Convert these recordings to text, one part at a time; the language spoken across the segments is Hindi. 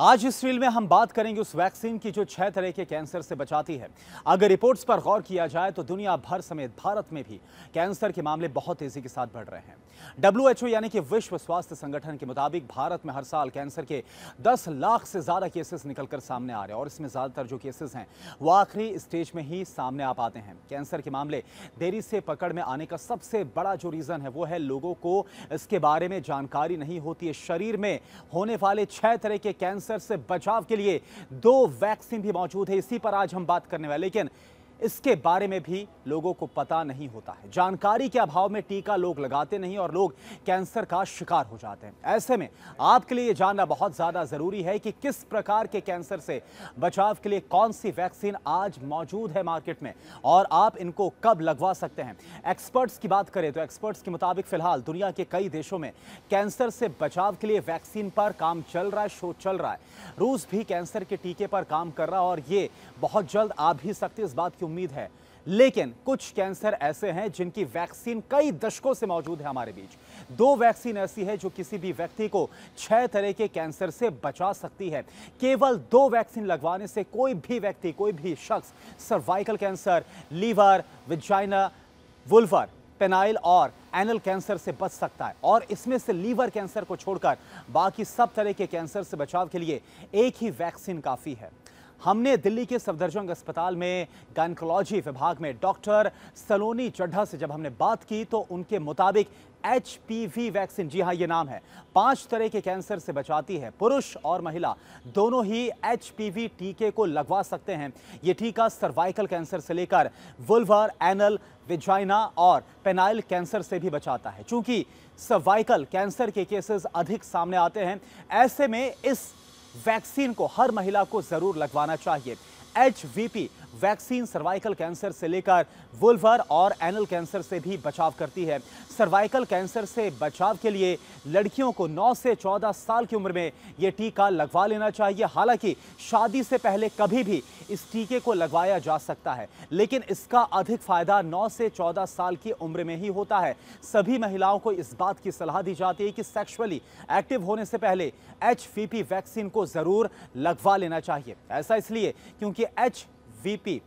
आज इस फील्ड में हम बात करेंगे उस वैक्सीन की जो छह तरह के कैंसर से बचाती है अगर रिपोर्ट्स पर गौर किया जाए तो दुनिया भर समेत भारत में भी कैंसर के मामले बहुत तेजी के साथ बढ़ रहे हैं डब्ल्यूएचओ यानी कि विश्व स्वास्थ्य संगठन के मुताबिक भारत में हर साल कैंसर के 10 लाख से ज्यादा केसेस निकलकर सामने आ रहे हैं और इसमें ज्यादातर जो केसेस हैं वो आखिरी स्टेज में ही सामने आ पाते हैं कैंसर के मामले देरी से पकड़ में आने का सबसे बड़ा जो रीजन है वो है लोगों को इसके बारे में जानकारी नहीं होती है शरीर में होने वाले छह तरह के कैंसर कैंसर से बचाव के लिए दो वैक्सीन भी मौजूद है इसी पर आज हम बात करने वाले लेकिन इसके बारे में भी लोगों को पता नहीं होता है जानकारी के अभाव में टीका लोग लगाते नहीं और लोग कैंसर का शिकार हो जाते हैं ऐसे में आपके लिए जानना बहुत ज़्यादा ज़रूरी है कि किस प्रकार के कैंसर से बचाव के लिए कौन सी वैक्सीन आज मौजूद है मार्केट में और आप इनको कब लगवा सकते हैं एक्सपर्ट्स की बात करें तो एक्सपर्ट्स के मुताबिक फिलहाल दुनिया के कई देशों में कैंसर से बचाव के लिए वैक्सीन पर काम चल रहा है शो चल रहा है रूस भी कैंसर के टीके पर काम कर रहा है और ये बहुत जल्द आ भी सकती है इस बात की की उम्मीद है लेकिन कुछ कैंसर ऐसे हैं जिनकी वैक्सीन कई दशकों से मौजूद है हमारे बीच दो वैक्सीन ऐसी है जो किसी भी व्यक्ति को छह तरह के कैंसर से बचा सकती है केवल दो वैक्सीन लगवाने से कोई भी व्यक्ति कोई भी शख्स cervical cancer liver vagina vulvar penile और एनल कैंसर से बच सकता है और इसमें से लीवर कैंसर को छोड़कर बाकी सब तरह के कैंसर से बचाव के लिए एक ही वैक्सीन काफ़ी है हमने दिल्ली के सफदरजंग अस्पताल में गायनकोलॉजी विभाग में डॉक्टर सलोनी चड्ढा से जब हमने बात की तो उनके मुताबिक एच वैक्सीन जी हाँ ये नाम है पांच तरह के कैंसर से बचाती है पुरुष और महिला दोनों ही एच टीके को लगवा सकते हैं ये टीका सर्वाइकल कैंसर से लेकर वुल्वर एनल विजाइना और पेनाइल कैंसर से भी बचाता है क्योंकि सर्वाइकल कैंसर के केसेस अधिक सामने आते हैं ऐसे में इस वैक्सीन को हर महिला को जरूर लगवाना चाहिए एच वैक्सीन सर्वाइकल कैंसर से लेकर वुल्वर और एनल कैंसर से भी बचाव करती है सर्वाइकल कैंसर से बचाव के लिए लड़कियों को 9 से 14 साल की उम्र में ये टीका लगवा लेना चाहिए हालांकि शादी से पहले कभी भी इस टीके को लगवाया जा सकता है लेकिन इसका अधिक फायदा 9 से 14 साल की उम्र में ही होता है सभी महिलाओं को इस बात की सलाह दी जाती है कि सेक्शुअली एक्टिव होने से पहले एच वैक्सीन को ज़रूर लगवा लेना चाहिए ऐसा इसलिए क्योंकि एच वीपी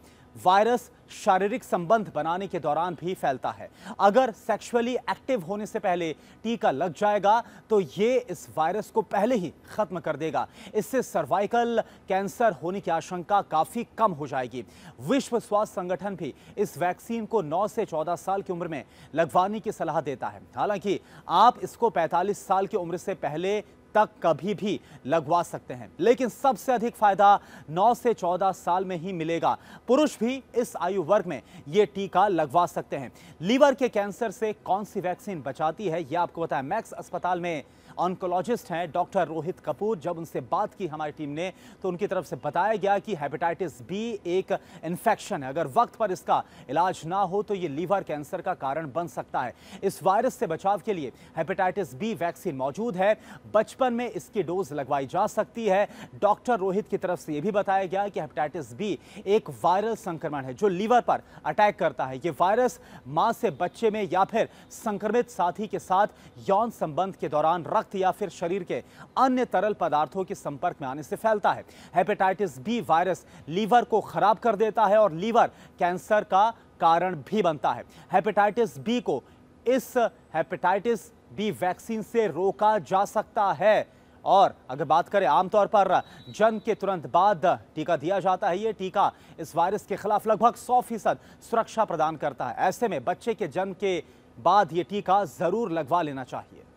वायरस शारीरिक संबंध बनाने के दौरान भी फैलता है अगर सेक्सुअली एक्टिव होने से पहले टीका लग जाएगा तो ये इस वायरस को पहले ही खत्म कर देगा इससे सर्वाइकल कैंसर होने की आशंका काफ़ी कम हो जाएगी विश्व स्वास्थ्य संगठन भी इस वैक्सीन को 9 से 14 साल की उम्र में लगवाने की सलाह देता है हालांकि आप इसको पैंतालीस साल की उम्र से पहले तक कभी भी लगवा सकते हैं लेकिन सबसे अधिक फायदा 9 से 14 साल में ही मिलेगा पुरुष भी इस आयु वर्ग में ये टीका लगवा सकते हैं लीवर के कैंसर से कौन सी वैक्सीन बचाती है यह आपको बताया मैक्स अस्पताल में ऑनकोलॉजिस्ट हैं डॉक्टर रोहित कपूर जब उनसे बात की हमारी टीम ने तो उनकी तरफ से बताया गया कि हेपेटाइटिस बी एक इन्फेक्शन है अगर वक्त पर इसका इलाज ना हो तो ये लीवर कैंसर का कारण बन सकता है इस वायरस से बचाव के लिए हेपेटाइटिस बी वैक्सीन मौजूद है बच बचपन में इसकी डोज लगवाई जा सकती है डॉक्टर रोहित की तरफ से यह भी बताया गया कि हेपेटाइटिस बी एक वायरल संक्रमण है जो लीवर पर अटैक करता है ये वायरस माँ से बच्चे में या फिर संक्रमित साथी के साथ यौन संबंध के दौरान रक्त या फिर शरीर के अन्य तरल पदार्थों के संपर्क में आने से फैलता है हेपेटाइटिस बी वायरस लीवर को खराब कर देता है और लीवर कैंसर का कारण भी बनता है हेपेटाइटिस बी को इस हेपेटाइटिस भी वैक्सीन से रोका जा सकता है और अगर बात करें आमतौर पर जन्म के तुरंत बाद टीका दिया जाता है ये टीका इस वायरस के खिलाफ लगभग 100 फीसद सुरक्षा प्रदान करता है ऐसे में बच्चे के जन्म के बाद ये टीका ज़रूर लगवा लेना चाहिए